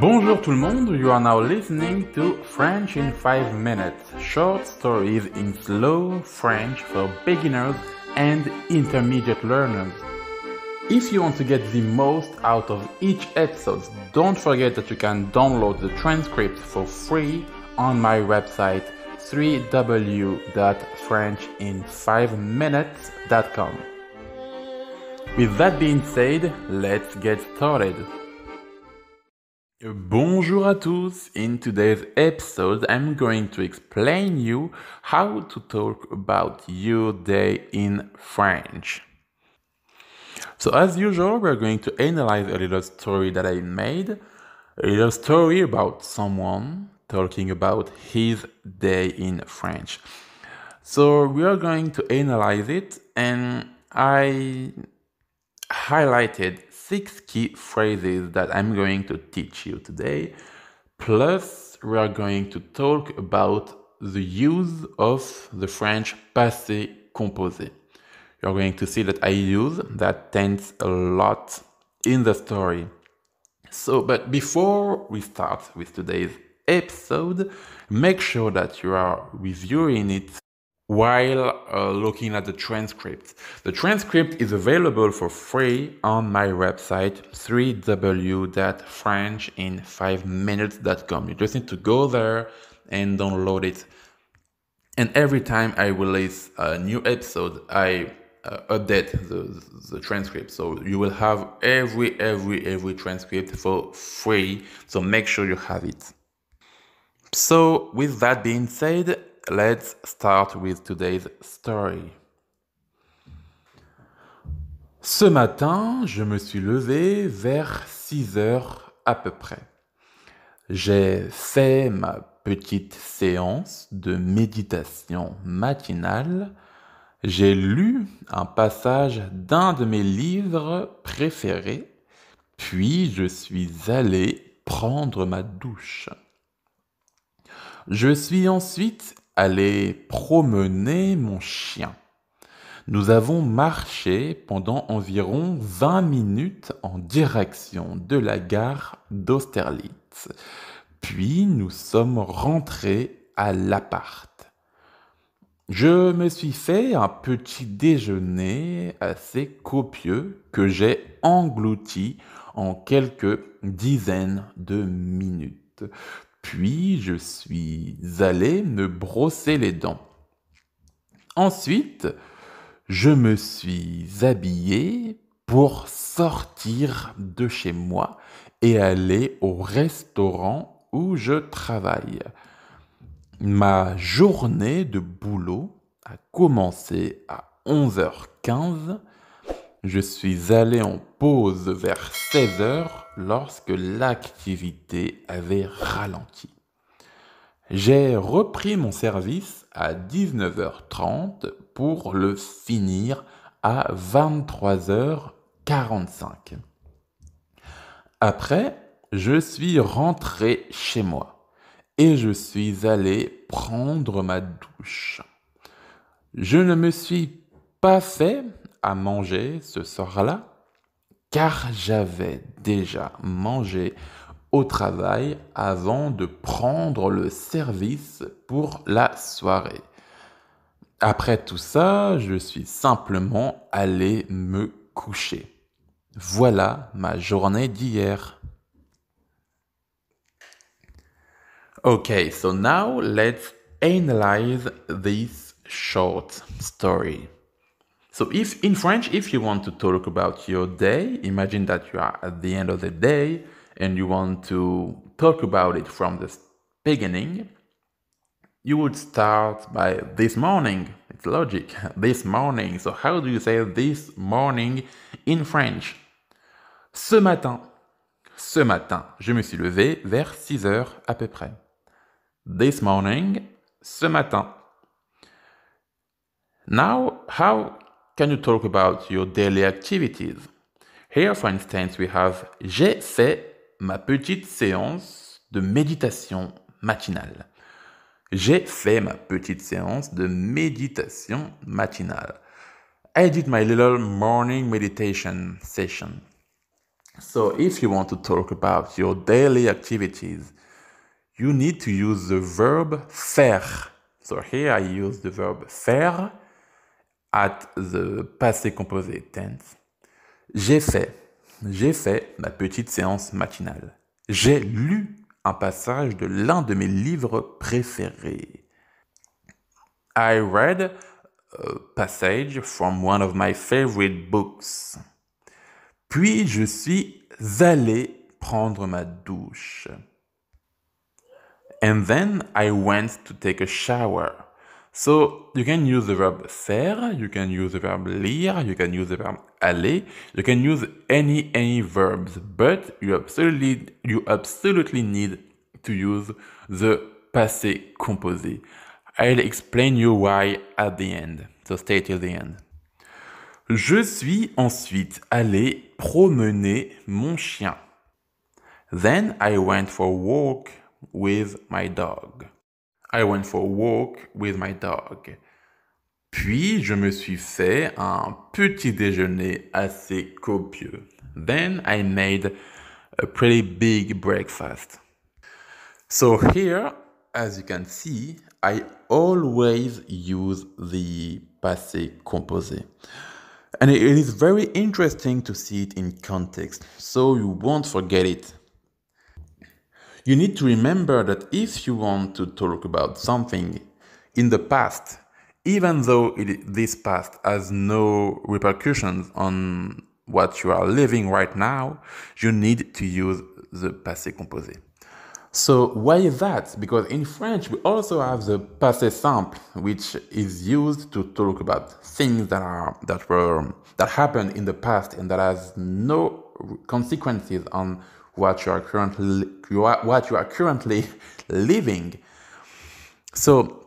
Bonjour tout le monde, you are now listening to French in 5 minutes, short stories in slow French for beginners and intermediate learners. If you want to get the most out of each episode, don't forget that you can download the transcript for free on my website www.frenchin5minutes.com. With that being said, let's get started. Bonjour à tous! In today's episode, I'm going to explain you how to talk about your day in French. So, as usual, we're going to analyze a little story that I made, a little story about someone talking about his day in French. So, we are going to analyze it, and I highlighted six key phrases that I'm going to teach you today. Plus, we are going to talk about the use of the French passé composé. You're going to see that I use that tense a lot in the story. So, but before we start with today's episode, make sure that you are reviewing it while uh, looking at the transcript. The transcript is available for free on my website, 3w.frenchiN5minutes.com. You just need to go there and download it. And every time I release a new episode, I uh, update the, the transcript. So you will have every, every, every transcript for free. So make sure you have it. So, with that being said, let's start with today's story. Ce matin, je me suis levé vers 6 heures à peu près. J'ai fait ma petite séance de méditation matinale. J'ai lu un passage d'un de mes livres préférés, puis je suis allé prendre ma douche. Je suis ensuite aller promener mon chien. Nous avons marché pendant environ 20 minutes en direction de la gare d'Austerlitz. Puis nous sommes rentrés à l'appart. Je me suis fait un petit déjeuner assez copieux que j'ai englouti en quelques dizaines de minutes. Puis je suis allé me brosser les dents. Ensuite, je me suis habillé pour sortir de chez moi et aller au restaurant où je travaille. Ma journée de boulot a commencé à 11h15 je suis allé en pause vers 16 h lorsque l'activité avait ralenti. J'ai repris mon service à 19h30 pour le finir à 23h45. Après, je suis rentré chez moi et je suis allé prendre ma douche. Je ne me suis pas fait à manger ce soir-là, car j'avais déjà mangé au travail avant de prendre le service pour la soirée. Après tout ça, je suis simplement allé me coucher. Voilà ma journée d'hier. Okay, so now let's analyze this short story. So if in French, if you want to talk about your day, imagine that you are at the end of the day and you want to talk about it from the beginning, you would start by this morning. It's logic. This morning. So how do you say this morning in French? Ce matin. Ce matin, je me suis levé vers 6 heures à peu près. This morning, ce matin. Now, how Can you talk about your daily activities? Here, for instance, we have J'ai fait ma petite séance de méditation matinale. J'ai fait ma petite séance de méditation matinale. I did my little morning meditation session. So, if you want to talk about your daily activities, you need to use the verb faire. So, here I use the verb faire at the passé composé tense. J'ai fait, j'ai fait ma petite séance matinale. J'ai lu un passage de l'un de mes livres préférés. I read a passage from one of my favorite books. Puis je suis allé prendre ma douche. And then I went to take a shower. So you can use the verb faire, you can use the verb lire, you can use the verb aller, you can use any any verbs, but you absolutely you absolutely need to use the passé composé. I'll explain you why at the end. So stay till the end. Je suis ensuite allé promener mon chien. Then I went for a walk with my dog. I went for a walk with my dog. Puis je me suis fait un petit déjeuner assez copieux. Then I made a pretty big breakfast. So here, as you can see, I always use the passé composé. And it is very interesting to see it in context, so you won't forget it you need to remember that if you want to talk about something in the past, even though it, this past has no repercussions on what you are living right now, you need to use the passé composé. So why is that? Because in French we also have the passé simple, which is used to talk about things that are that were that happened in the past and that has no consequences on what you are currently what you are currently living. So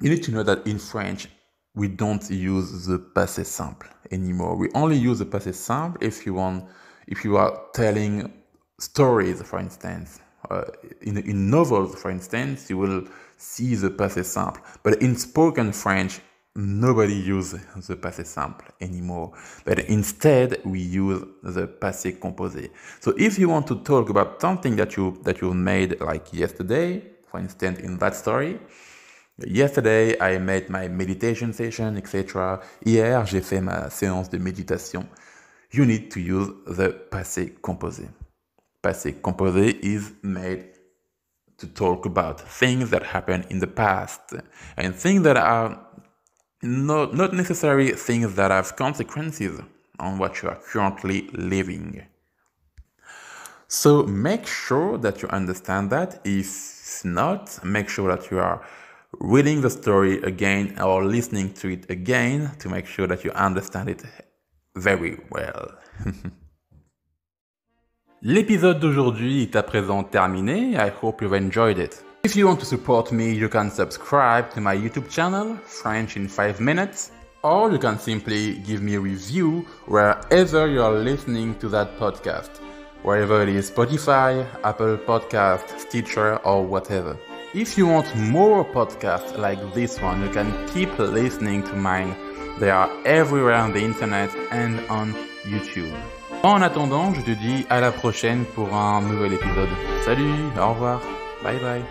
you need to know that in French we don't use the passé simple anymore. We only use the passé simple if you want if you are telling stories, for instance. Uh, in, in novels, for instance, you will see the passé simple. But in spoken French, nobody use the passé sample anymore, but instead we use the passé composé. So if you want to talk about something that you that you made like yesterday, for instance, in that story, yesterday I made my meditation session, etc. Hier j'ai fait ma séance de méditation. You need to use the passé composé. Passé composé is made to talk about things that happened in the past and things that are not necessarily things that have consequences on what you are currently living. So make sure that you understand that. If not, make sure that you are reading the story again or listening to it again to make sure that you understand it very well. L'épisode d'aujourd'hui est à présent terminé. I hope you've enjoyed it. If you want to support me, you can subscribe to my YouTube channel, French in 5 Minutes, or you can simply give me a review wherever you're listening to that podcast, wherever it is Spotify, Apple Podcast, Stitcher, or whatever. If you want more podcasts like this one, you can keep listening to mine. They are everywhere on the internet and on YouTube. En attendant, je te dis à la prochaine pour un nouvel épisode. Salut, au revoir, bye bye.